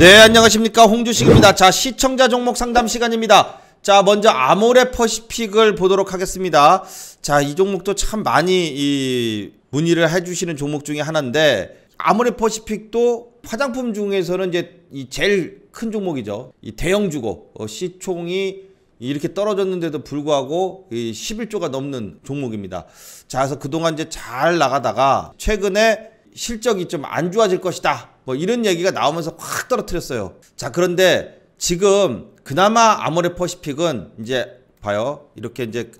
네 안녕하십니까 홍주식입니다 자 시청자 종목 상담 시간입니다 자 먼저 아모레 퍼시픽을 보도록 하겠습니다 자 이 종목도 참 많이 이 문의를 해주시는 종목 중에 하나인데 아모레 퍼시픽도 화장품 중에서는 이제 이 제일 큰 종목이죠 이 대형 주고 어, 시총이 이렇게 떨어졌는데도 불구하고 11조가 넘는 종목입니다 자 그래서 그동안 이제 잘 나가다가 최근에 실적이 좀 안 좋아질 것이다 뭐 이런 얘기가 나오면서 확 떨어뜨렸어요. 자, 그런데 지금 그나마 아모레퍼시픽은 이제 봐요. 이렇게 이제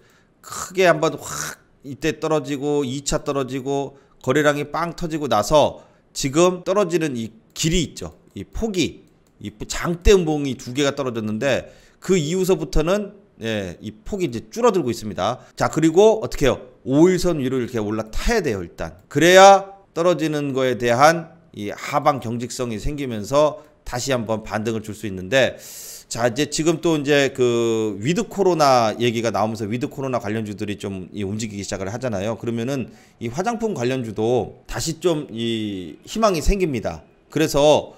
크게 한번 확 이때 떨어지고 2차 떨어지고 거래량이 빵 터지고 나서 지금 떨어지는 이 길이 있죠. 이 폭이 이 장대 음봉이 두 개가 떨어졌는데 그 이후서부터는 예, 이 폭이 이제 줄어들고 있습니다. 자, 그리고 어떻게 해요? 5일선 위로 이렇게 올라타야 돼요, 일단. 그래야 떨어지는 거에 대한 이 하방 경직성이 생기면서 다시 한번 반등을 줄 수 있는데 자 이제 지금 또 이제 그 위드 코로나 얘기가 나오면서 위드 코로나 관련주들이 좀 이 움직이기 시작을 하잖아요. 그러면은 이 화장품 관련주도 다시 좀 이 희망이 생깁니다. 그래서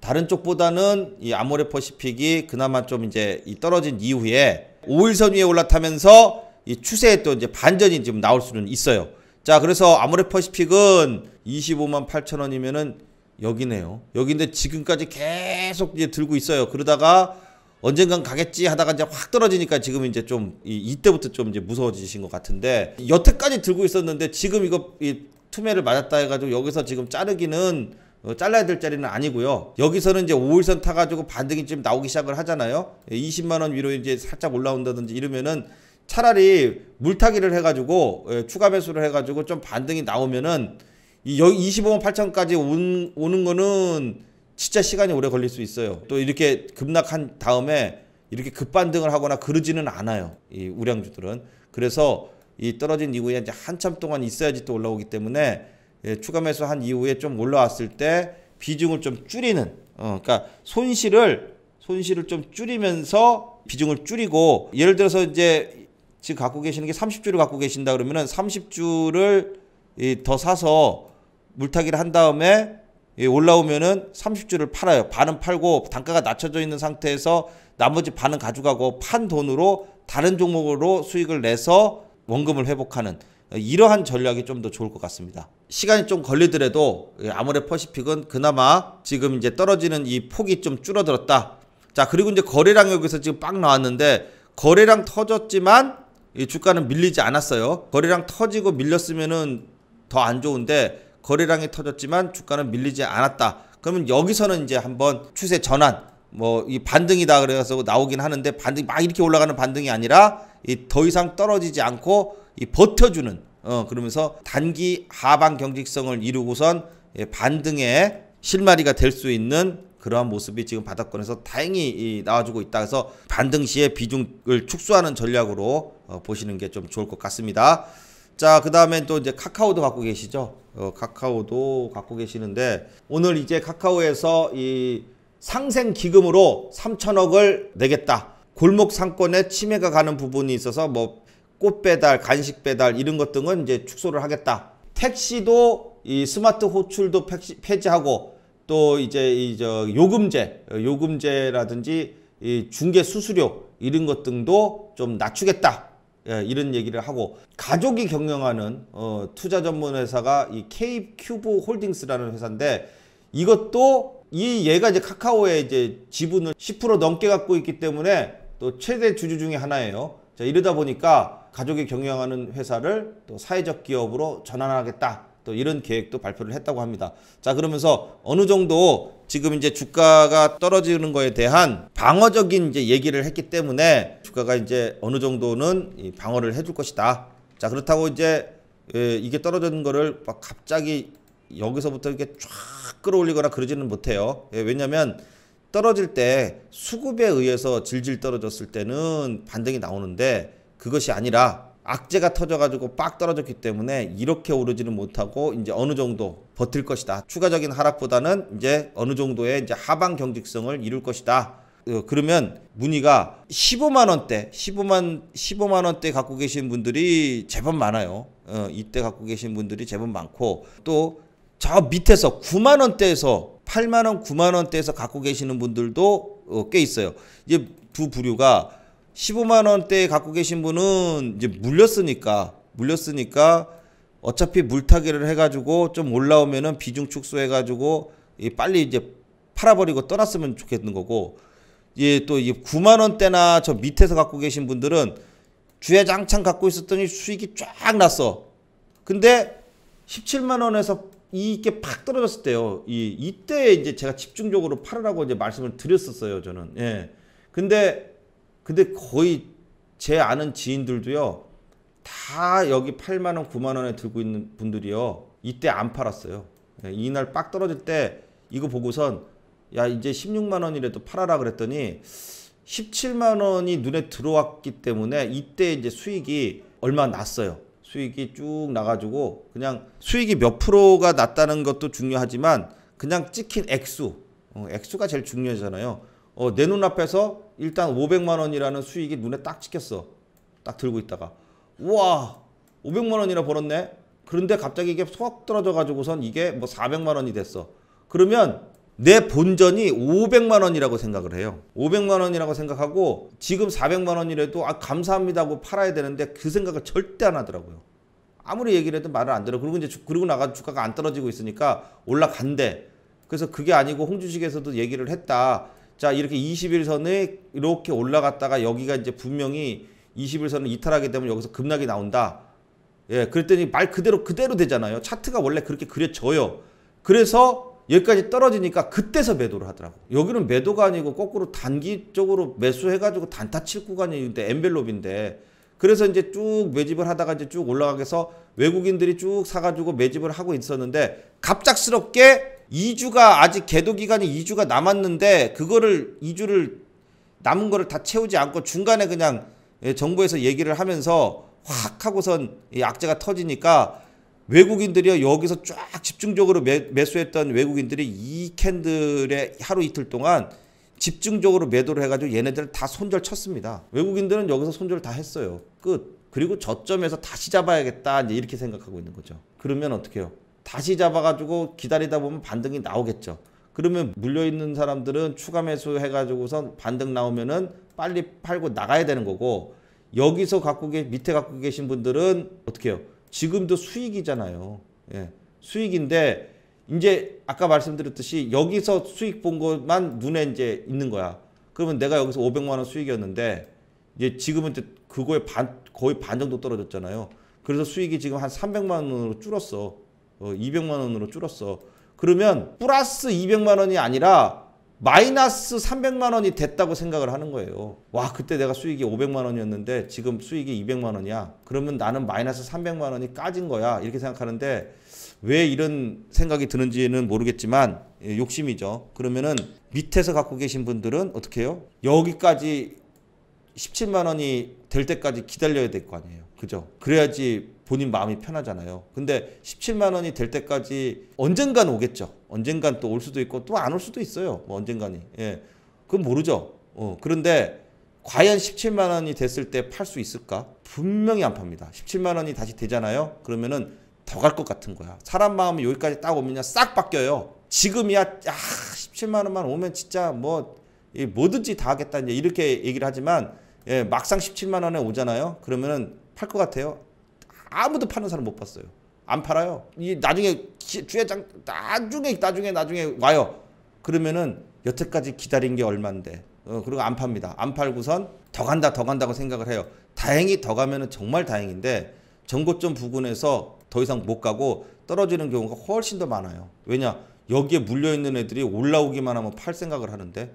다른 쪽보다는 이 아모레퍼시픽이 그나마 좀 이제 이 떨어진 이후에 오일선 위에 올라타면서 이 추세에 또 이제 반전이 지금 나올 수는 있어요. 자, 그래서 아모레퍼시픽은 25만 8천 원이면은 여기네요. 여기인데 지금까지 계속 이제 들고 있어요. 그러다가 언젠간 가겠지 하다가 이제 확 떨어지니까 지금 이제 좀 이, 때부터좀 이제 무서워지신 것 같은데 여태까지 들고 있었는데 지금 이거 이 투매를 맞았다 해가지고 여기서 지금 자르기는 어, 잘라야 될 자리는 아니고요. 여기서는 이제 5일선 타가지고 반등이 좀 나오기 시작을 하잖아요. 20만 원 위로 이제 살짝 올라온다든지 이러면은 차라리 물타기를 해가지고 예, 추가 매수를 해가지고 좀 반등이 나오면은 이 25만 8천까지 오는, 오는 거는 진짜 시간이 오래 걸릴 수 있어요. 또 이렇게 급락한 다음에 이렇게 급반등을 하거나 그러지는 않아요. 이 우량주들은. 그래서 이 떨어진 이후에 이제 한참 동안 있어야지 또 올라오기 때문에 예, 추가 매수한 이후에 좀 올라왔을 때 비중을 좀 줄이는 어, 그러니까 손실을 손실을 좀 줄이면서 비중을 줄이고 예를 들어서 이제 지금 갖고 계시는 게 30주를 갖고 계신다 그러면은 30주를 더 사서 물타기를 한 다음에 올라오면은 30주를 팔아요. 반은 팔고 단가가 낮춰져 있는 상태에서 나머지 반은 가져가고 판 돈으로 다른 종목으로 수익을 내서 원금을 회복하는 이러한 전략이 좀 더 좋을 것 같습니다. 시간이 좀 걸리더라도 예, 아무래 퍼시픽은 그나마 지금 이제 떨어지는 이 폭이 좀 줄어들었다. 자, 그리고 이제 거래량 여기서 지금 빡 나왔는데 거래량 터졌지만 이 주가는 밀리지 않았어요. 거래량 터지고 밀렸으면은 더 안 좋은데 거래량이 터졌지만 주가는 밀리지 않았다. 그러면 여기서는 이제 한번 추세 전환 뭐 이 반등이다 그래서 나오긴 하는데 반등 막 이렇게 올라가는 반등이 아니라 이 더 이상 떨어지지 않고 이 버텨주는 어 그러면서 단기 하방 경직성을 이루고선 반등의 실마리가 될 수 있는 그러한 모습이 지금 바닥권에서 다행히 나와주고 있다. 그래서 반등 시에 비중을 축소하는 전략으로 어, 보시는 게 좀 좋을 것 같습니다. 자, 그다음에또 이제 카카오도 갖고 계시죠. 어, 카카오도 갖고 계시는데 오늘 이제 카카오에서 이 상생 기금으로 3천억을 내겠다. 골목 상권에 침해가 가는 부분이 있어서 뭐 꽃 배달, 간식 배달 이런 것 등은 이제 축소를 하겠다. 택시도 이 스마트 호출도 폐지하고 또 이제 이 저 요금제, 요금제라든지 이 중개 수수료 이런 것 등도 좀 낮추겠다. 예, 이런 얘기를 하고 가족이 경영하는 어, 투자 전문 회사가 이 K 큐브 홀딩스라는 회사인데 이것도 이 얘가 이제 카카오의 이제 지분을 10% 넘게 갖고 있기 때문에 또 최대 주주 중의 하나예요. 자, 이러다 보니까 가족이 경영하는 회사를 또 사회적 기업으로 전환하겠다. 또 이런 계획도 발표를 했다고 합니다. 자, 그러면서 어느 정도 지금 이제 주가가 떨어지는 거에 대한 방어적인 이제 얘기를 했기 때문에 주가가 이제 어느 정도는 방어를 해줄 것이다. 자, 그렇다고 이제 예, 이게 떨어지는 거를 막 갑자기 여기서부터 이렇게 쫙 끌어올리거나 그러지는 못해요. 예, 왜냐면 떨어질 때 수급에 의해서 질질 떨어졌을 때는 반등이 나오는데 그것이 아니라 악재가 터져가지고 빡 떨어졌기 때문에 이렇게 오르지는 못하고 이제 어느 정도 버틸 것이다. 추가적인 하락보다는 이제 어느 정도의 이제 하방 경직성을 이룰 것이다. 어, 그러면 문의가 15만 원대, 15만 15만 원대 갖고 계신 분들이 제법 많아요. 어, 이때 갖고 계신 분들이 제법 많고 또 저 밑에서 9만 원대에서 8만 원, 9만 원대에서 갖고 계시는 분들도 어, 꽤 있어요. 이제 두 부류가 15만 원대 갖고 계신 분은 이제 물렸으니까 물렸으니까 어차피 물타기를 해가지고 좀 올라오면은 비중 축소해가지고 빨리 이제 팔아버리고 떠났으면 좋겠는 거고 예, 또 9만 원대나 저 밑에서 갖고 계신 분들은 주야장창 갖고 있었더니 수익이 쫙 났어. 근데 17만 원에서 이게 팍 떨어졌을 때요. 이 이때 이제 제가 집중적으로 팔으라고 이제 말씀을 드렸었어요, 저는. 예. 근데 근데 거의 제 아는 지인들도요. 다 여기 8만 원, 9만 원에 들고 있는 분들이요. 이때 안 팔았어요. 네, 이날 빡 떨어질 때 이거 보고선 야 이제 16만 원이라도 팔아라 그랬더니 17만 원이 눈에 들어왔기 때문에 이때 이제 수익이 얼마 났어요. 수익이 쭉 나가지고 그냥 수익이 몇 프로가 났다는 것도 중요하지만 그냥 찍힌 액수, 어, 액수가 제일 중요하잖아요. 어, 내 눈앞에서 일단 500만 원이라는 수익이 눈에 딱 찍혔어. 딱 들고 있다가 우와 500만 원이나 벌었네. 그런데 갑자기 이게 소확 떨어져 가지고선 이게 뭐 400만 원이 됐어. 그러면 내 본전이 500만 원이라고 생각을 해요. 500만 원이라고 생각하고 지금 400만 원이라도 아 감사합니다 하고 팔아야 되는데 그 생각을 절대 안 하더라고요. 아무리 얘기를 해도 말을 안 들어. 그리고 이제 주, 그리고 나가 주가가 안 떨어지고 있으니까 올라간대. 그래서 그게 아니고 홍주식에서도 얘기를 했다. 자 이렇게 21선에 이렇게 올라갔다가 여기가 이제 분명히 21선을 이탈하게 되면 여기서 급락이 나온다. 예, 그랬더니 말 그대로 그대로 되잖아요. 차트가 원래 그렇게 그려져요. 그래서 여기까지 떨어지니까 그때서 매도를 하더라고. 여기는 매도가 아니고 거꾸로 단기적으로 매수해가지고 단타 칠 구간인데 엠벨롭인데 그래서 이제 쭉 매집을 하다가 이제 쭉 올라가서 외국인들이 쭉 사가지고 매집을 하고 있었는데 갑작스럽게 2주가 아직 개도 기간이 2주가 남았는데 그거를 2주를 남은 거를 다 채우지 않고 중간에 그냥 예, 정부에서 얘기를 하면서 확 하고선 이 악재가 터지니까 외국인들이 여기서 쫙 집중적으로 매, 매수했던 외국인들이 이 캔들의 하루 이틀 동안 집중적으로 매도를 해가지고 얘네들을 다 손절 쳤습니다. 외국인들은 여기서 손절 다 했어요. 끝. 그리고 저점에서 다시 잡아야겠다 이제 이렇게 생각하고 있는 거죠. 그러면 어떻게 해요? 다시 잡아가지고 기다리다 보면 반등이 나오겠죠. 그러면 물려있는 사람들은 추가 매수 해가지고선 반등 나오면은 빨리 팔고 나가야 되는 거고 여기서 갖고 계 밑에 갖고 계신 분들은 어떻게 해요? 지금도 수익이잖아요. 예. 수익인데 이제 아까 말씀드렸듯이 여기서 수익 본 것만 눈에 이제 있는 거야. 그러면 내가 여기서 500만 원 수익이었는데 이제 지금은 이제 그거의 반 거의 반 정도 떨어졌잖아요. 그래서 수익이 지금 한 300만 원으로 줄었어. 어, 200만 원으로 줄었어. 그러면 플러스 200만 원이 아니라 마이너스 300만 원이 됐다고 생각을 하는 거예요. 와 그때 내가 수익이 500만 원이었는데 지금 수익이 200만 원이야. 그러면 나는 마이너스 300만 원이 까진 거야. 이렇게 생각하는데 왜 이런 생각이 드는지는 모르겠지만 예, 욕심이죠. 그러면은 밑에서 갖고 계신 분들은 어떻게 해요? 여기까지 17만 원이 될 때까지 기다려야 될 거 아니에요. 그죠? 그래야지 본인 마음이 편하잖아요. 근데 17만 원이 될 때까지 언젠간 오겠죠. 언젠간 또 올 수도 있고 또 안 올 수도 있어요. 뭐 언젠간이. 예. 그건 모르죠. 어, 그런데 과연 17만 원이 됐을 때 팔 수 있을까? 분명히 안 팝니다. 17만 원이 다시 되잖아요. 그러면은 더갈것 같은 거야. 사람 마음이 여기까지 딱 오면 싹 바뀌어요. 지금이야, 야, 17만원만 오면 진짜 뭐, 뭐든지 다 하겠다. 이제 이렇게 얘기를 하지만, 예, 막상 17만원에 오잖아요. 그러면은 팔 것 같아요. 아무도 파는 사람 못 봤어요. 안 팔아요. 이 나중에 주회장 나중에 나중에 나중에 와요. 그러면은 여태까지 기다린 게얼만데 어, 그리고 안 팝니다. 안 팔고선 더 간다 더 간다고 생각을 해요. 다행히 더 가면은 정말 다행인데 전고점 부근에서 더 이상 못 가고 떨어지는 경우가 훨씬 더 많아요. 왜냐? 여기에 물려 있는 애들이 올라오기만 하면 팔 생각을 하는데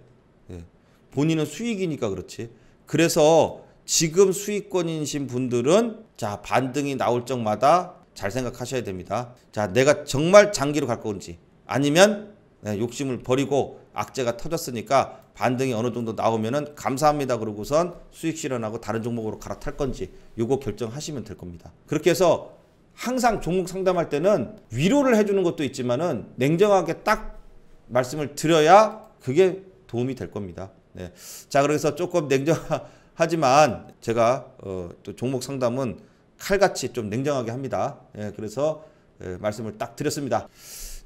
예. 본인은 수익이니까 그렇지. 그래서 지금 수익권이신 분들은 자 반등이 나올 적마다 잘 생각하셔야 됩니다. 자 내가 정말 장기로 갈 건지 아니면 네, 욕심을 버리고 악재가 터졌으니까 반등이 어느 정도 나오면은 감사합니다 그러고선 수익 실현하고 다른 종목으로 갈아탈 건지 이거 결정하시면 될 겁니다. 그렇게 해서 항상 종목 상담할 때는 위로를 해주는 것도 있지만은 냉정하게 딱 말씀을 드려야 그게 도움이 될 겁니다. 네. 자, 그래서 조금 냉정하지만 제가 어, 또 종목 상담은 칼같이 좀 냉정하게 합니다. 예, 그래서 예, 말씀을 딱 드렸습니다.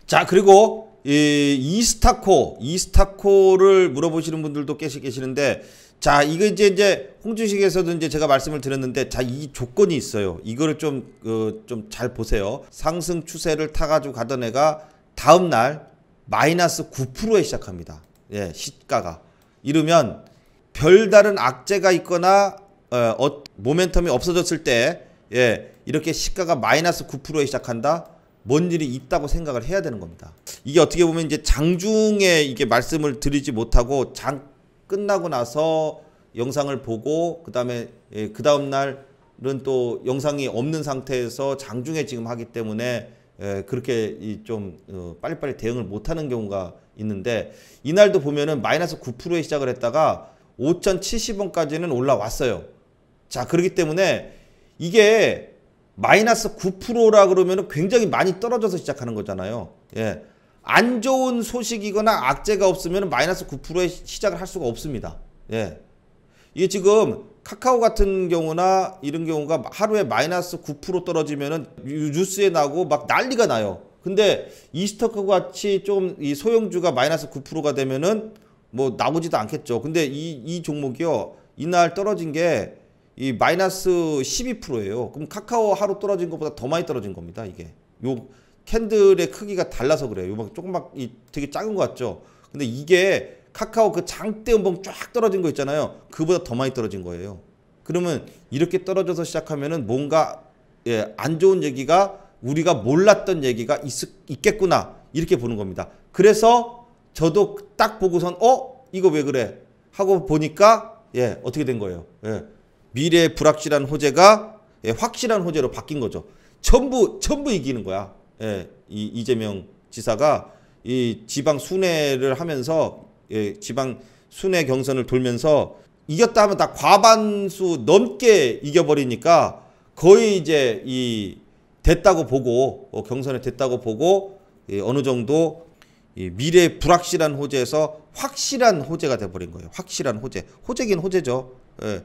자 그리고 이, 이스타코 이스타코를 물어보시는 분들도 계시, 계시는데 자 이거 이제 이제 홍준식에서도 이제 제가 말씀을 드렸는데 자 이 조건이 있어요 이거를 좀좀 그, 잘 보세요 상승 추세를 타가지고 가던 애가 다음날 마이너스 9%에 시작합니다 예 시가가 이러면 별다른 악재가 있거나 어, 어 모멘텀이 없어졌을 때 예 이렇게 시가가 마이너스 9%에 시작한다 뭔 일이 있다고 생각을 해야 되는 겁니다. 이게 어떻게 보면 이제 장중에 이게 말씀을 드리지 못하고 장 끝나고 나서 영상을 보고 그다음에 예, 그 다음 날은 또 영상이 없는 상태에서 장중에 지금 하기 때문에 예, 그렇게 좀 어, 빨리빨리 대응을 못하는 경우가 있는데 이날도 보면은 마이너스 9%에 시작을 했다가 5,070원까지는 올라왔어요. 자 그렇기 때문에 이게 마이너스 9%라 그러면 굉장히 많이 떨어져서 시작하는 거잖아요. 예. 안 좋은 소식이거나 악재가 없으면 마이너스 9%에 시작을 할 수가 없습니다. 예. 이게 지금 카카오 같은 경우나 이런 경우가 하루에 마이너스 9%떨어지면 뉴스에 나고 막 난리가 나요. 근데 이스터크 같이 좀 이 소형주가 마이너스 9%가 되면은 뭐 나오지도 않겠죠. 근데 이, 이 종목이요. 이날 떨어진 게이 마이너스 12%예요. 그럼 카카오 하루 떨어진 것보다 더 많이 떨어진 겁니다. 이게 요 캔들의 크기가 달라서 그래요. 요만 조금만 이 되게 작은 것 같죠. 근데 이게 카카오 그 장대 음봉 쫙 떨어진 거 있잖아요. 그보다 더 많이 떨어진 거예요. 그러면 이렇게 떨어져서 시작하면은 뭔가 예, 안 좋은 얘기가 우리가 몰랐던 얘기가 있, 겠구나 이렇게 보는 겁니다. 그래서 저도 딱 보고선 어 이거 왜 그래 하고 보니까 예 어떻게 된 거예요. 예. 미래의 불확실한 호재가 예, 확실한 호재로 바뀐 거죠. 전부 전부 이기는 거야. 예, 이 이재명 지사가 이 지방 순회를 하면서 예, 지방 순회 경선을 돌면서 이겼다 하면 다 과반수 넘게 이겨버리니까 거의 이제 이 됐다고 보고 어, 경선에 됐다고 보고 예, 어느 정도 이 미래 불확실한 호재에서 확실한 호재가 돼버린 거예요. 확실한 호재, 호재긴 호재죠. 예,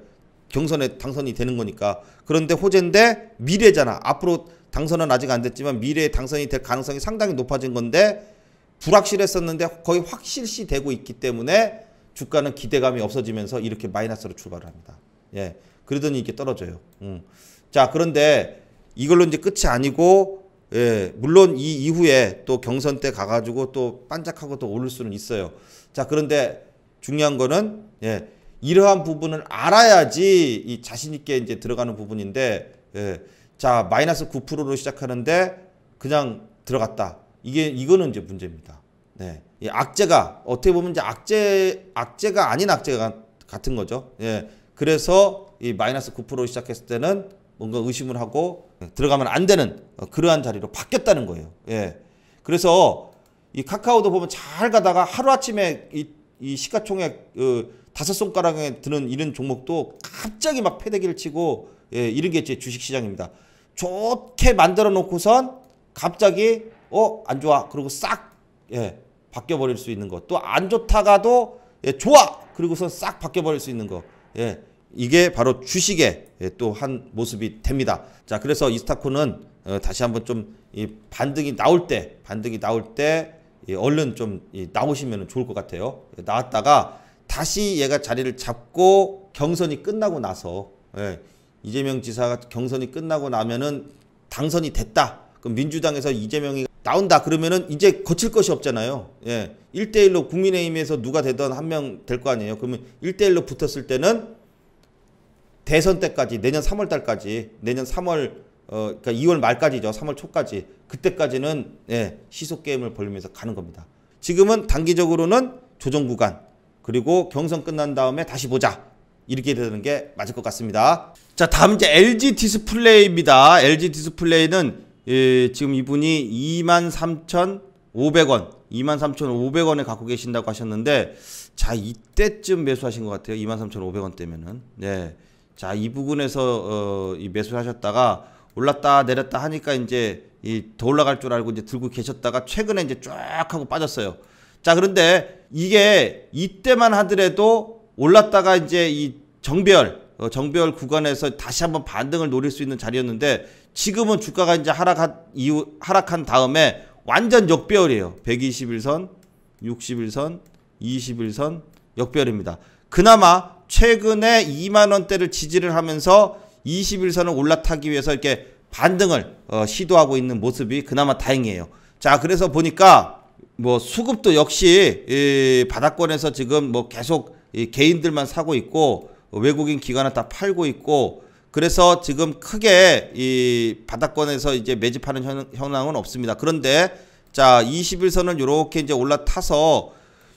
경선에 당선이 되는 거니까. 그런데 호재인데 미래잖아. 앞으로 당선은 아직 안 됐지만 미래에 당선이 될 가능성이 상당히 높아진 건데 불확실했었는데 거의 확실시 되고 있기 때문에 주가는 기대감이 없어지면서 이렇게 마이너스로 출발을 합니다. 예. 그러더니 이게 떨어져요. 음. 자, 그런데 이걸로 이제 끝이 아니고 예, 물론 이 이후에 또 경선 때 가가지고 또 반짝하고 또 오를 수는 있어요. 자, 그런데 중요한 거는 예, 이러한 부분을 알아야지 이 자신 있게 이제 들어가는 부분인데 예. 자 마이너스 9%로 시작하는데 그냥 들어갔다. 이게 이거는 이제 문제입니다. 네. 예, 악재가 어떻게 보면 이제 악재 악재가 아닌 악재가 같은 거죠. 예. 그래서 이 마이너스 9%로 시작했을 때는 뭔가 의심을 하고 들어가면 안 되는 그러한 자리로 바뀌었다는 거예요. 예. 그래서 이 카카오도 보면 잘 가다가 하루아침에 이, 이 시가총액 어, 다섯 손가락에 드는 이런 종목도 갑자기 막 패대기를 치고 예, 이런 게제 주식시장입니다. 좋게 만들어 놓고선 갑자기 어안 좋아 그리고 싹 예, 바뀌어 버릴 수 있는 것또 안 좋다가도 예, 좋아 그리고선 싹 바뀌어 버릴 수 있는 것 예, 이게 바로 주식의 예, 또한 모습이 됩니다. 자 그래서 이스타코는 어, 다시 한번 좀이 반등이 나올 때 반등이 나올 때 예, 얼른 좀이 나오시면 좋을 것 같아요. 예, 나왔다가 다시 얘가 자리를 잡고 경선이 끝나고 나서 예, 이재명 지사가 경선이 끝나고 나면은 당선이 됐다. 그럼 민주당에서 이재명이 나온다 그러면은 이제 거칠 것이 없잖아요. 예. 1대1로 국민의힘에서 누가 되던 한 명 될 거 아니에요. 그러면 1대1로 붙었을 때는 대선 때까지 내년 3월 달까지 내년 3월 어 그러니까 2월 말까지죠. 3월 초까지. 그때까지는 예, 시속 게임을 벌리면서 가는 겁니다. 지금은 단기적으로는 조정 구간 그리고 경선 끝난 다음에 다시 보자. 이렇게 되는 게 맞을 것 같습니다. 자, 다음 이제 LG 디스플레이입니다. LG 디스플레이는 예, 지금 이분이 23,500원, 23,500원에 갖고 계신다고 하셨는데 자, 이때쯤 매수하신 것 같아요. 23,500원 때면은. 네. 자, 이 부분에서 어, 이 매수하셨다가 올랐다 내렸다 하니까 이제 이 더 올라갈 줄 알고 이제 들고 계셨다가 최근에 이제 쫙 하고 빠졌어요. 자, 그런데 이게 이때만 하더라도 올랐다가 이제 이 정별, 어, 정별 구간에서 다시 한번 반등을 노릴 수 있는 자리였는데 지금은 주가가 이제 하락한 이후, 하락한 다음에 완전 역별이에요 121선, 61선, 21선 역별입니다 그나마 최근에 2만원대를 지지를 하면서 21선을 올라타기 위해서 이렇게 반등을 어, 시도하고 있는 모습이 그나마 다행이에요. 자, 그래서 보니까 뭐 수급도 역시 이바닷권에서 지금 뭐 계속 이 개인들만 사고 있고 외국인 기관은 다 팔고 있고 그래서 지금 크게 이바닷권에서 이제 매집하는 현, 현황은 없습니다. 그런데 자 21선을 이렇게 이제 올라타서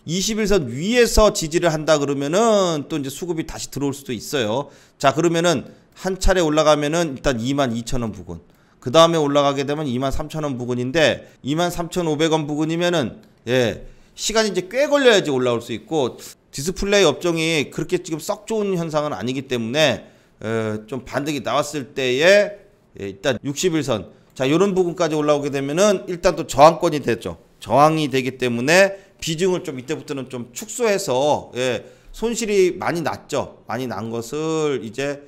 21선 위에서 지지를 한다 그러면은 또 이제 수급이 다시 들어올 수도 있어요. 자 그러면은 한 차례 올라가면은 일단 22,000원 부근 그 다음에 올라가게 되면 23,000원 부근인데 23,500원 부근이면은 예 시간이 이제 꽤 걸려야지 올라올 수 있고 디스플레이 업종이 그렇게 지금 썩 좋은 현상은 아니기 때문에 에, 어, 좀 반등이 나왔을 때에 예, 일단 60일선 자 이런 부분까지 올라오게 되면은 일단 또 저항권이 되죠 저항이 되기 때문에 비중을 좀 이때부터는 좀 축소해서 예, 손실이 많이 났죠 많이 난 것을 이제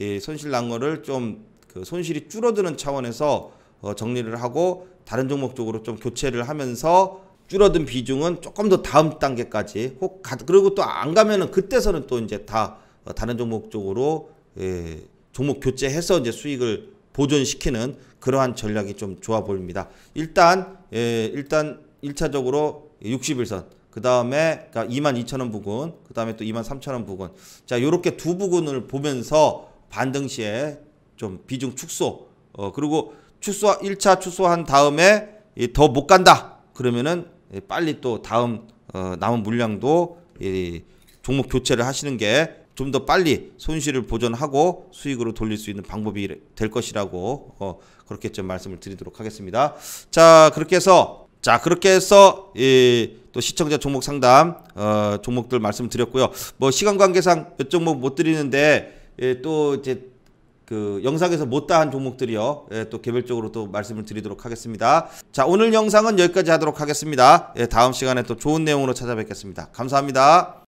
예, 손실 난 거를 좀그 손실이 줄어드는 차원에서 어 정리를 하고 다른 종목 쪽으로 좀 교체를 하면서 줄어든 비중은 조금 더 다음 단계까지 혹 가, 그리고 또 안 가면은 그때서는 또 이제 다어 다른 종목 쪽으로 예, 종목 교체해서 이제 수익을 보존시키는 그러한 전략이 좀 좋아 보입니다. 일단 예, 일단 1차적으로 60일선 그 다음에 그러니까 22,000원 부근, 그 다음에 또 23,000원 부근. 자, 이렇게두 부근을 보면서 반등 시에 좀 비중 축소. 어, 그리고 축소 1차 축소한 다음에 더 못 간다. 그러면은 빨리 또 다음 어, 남은 물량도 이 종목 교체를 하시는 게 좀 더 빨리 손실을 보전하고 수익으로 돌릴 수 있는 방법이 될 것이라고 어, 그렇게 좀 말씀을 드리도록 하겠습니다. 자 그렇게 해서 자 그렇게 해서 이, 또 시청자 종목 상담 어, 종목들 말씀드렸고요. 뭐 시간 관계상 몇 종목 뭐 못 드리는데 예, 또 이제 그 영상에서 못다 한 종목들이요. 예, 또 개별적으로 또 말씀을 드리도록 하겠습니다. 자, 오늘 영상은 여기까지 하도록 하겠습니다. 예, 다음 시간에 또 좋은 내용으로 찾아뵙겠습니다. 감사합니다.